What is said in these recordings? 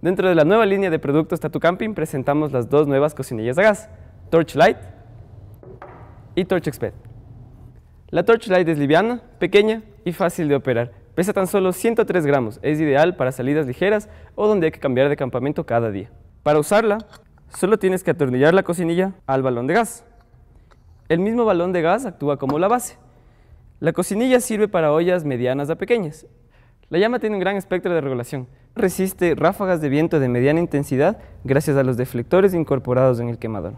Dentro de la nueva línea de productos Tatu Camping presentamos las dos nuevas cocinillas a gas, Torch Light y Torch Exped. La Torch Light es liviana, pequeña y fácil de operar. Pesa tan solo 103 gramos, es ideal para salidas ligeras o donde hay que cambiar de campamento cada día. Para usarla, solo tienes que atornillar la cocinilla al balón de gas. El mismo balón de gas actúa como la base. La cocinilla sirve para ollas medianas a pequeñas. La llama tiene un gran espectro de regulación, resiste ráfagas de viento de mediana intensidad gracias a los deflectores incorporados en el quemador.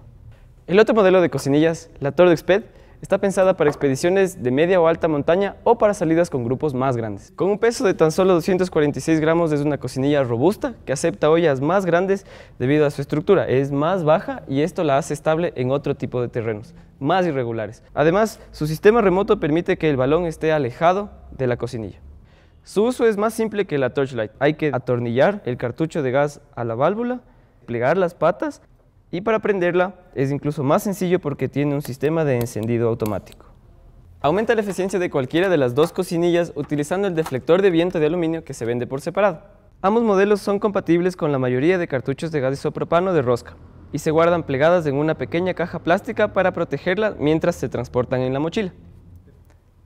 El otro modelo de cocinillas, la Torre Exped, está pensada para expediciones de media o alta montaña o para salidas con grupos más grandes. Con un peso de tan solo 246 gramos es una cocinilla robusta que acepta ollas más grandes debido a su estructura. Es más baja y esto la hace estable en otro tipo de terrenos, más irregulares. Además, su sistema remoto permite que el balón esté alejado de la cocinilla. Su uso es más simple que la Torchlight. Hay que atornillar el cartucho de gas a la válvula, plegar las patas y para prenderla es incluso más sencillo porque tiene un sistema de encendido automático. Aumenta la eficiencia de cualquiera de las dos cocinillas utilizando el deflector de viento de aluminio que se vende por separado. Ambos modelos son compatibles con la mayoría de cartuchos de gas isopropano de rosca y se guardan plegadas en una pequeña caja plástica para protegerla mientras se transportan en la mochila.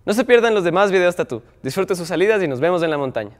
No se pierdan los demás videos Tatú. Disfrute sus salidas y nos vemos en la montaña.